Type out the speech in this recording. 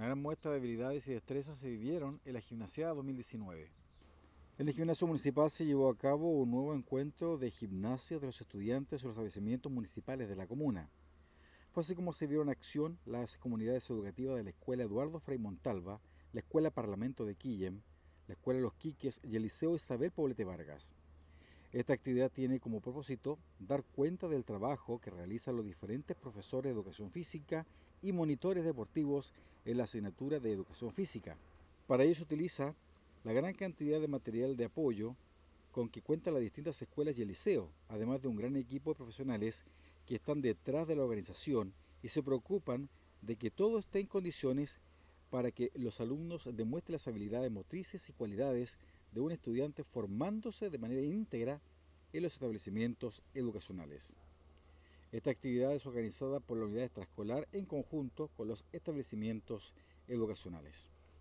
Una gran muestra de habilidades y destrezas se vivieron en la gimnasia 2019. En el Gimnasio Municipal se llevó a cabo un nuevo encuentro de gimnasia de los estudiantes en los establecimientos municipales de la comuna. Fue así como se vieron acción las comunidades educativas de la Escuela Eduardo Frei Montalva, la Escuela Parlamento de Quillem, la Escuela Los Quiques y el Liceo Isabel Poblete Vargas. Esta actividad tiene como propósito dar cuenta del trabajo que realizan los diferentes profesores de educación física y monitores deportivos en la asignatura de educación física. Para ello se utiliza la gran cantidad de material de apoyo con que cuentan las distintas escuelas y el liceo, además de un gran equipo de profesionales que están detrás de la organización y se preocupan de que todo esté en condiciones para que los alumnos demuestren las habilidades motrices y cualidades de un estudiante formándose de manera íntegra en los establecimientos educacionales. Esta actividad es organizada por la unidad extraescolar en conjunto con los establecimientos educacionales.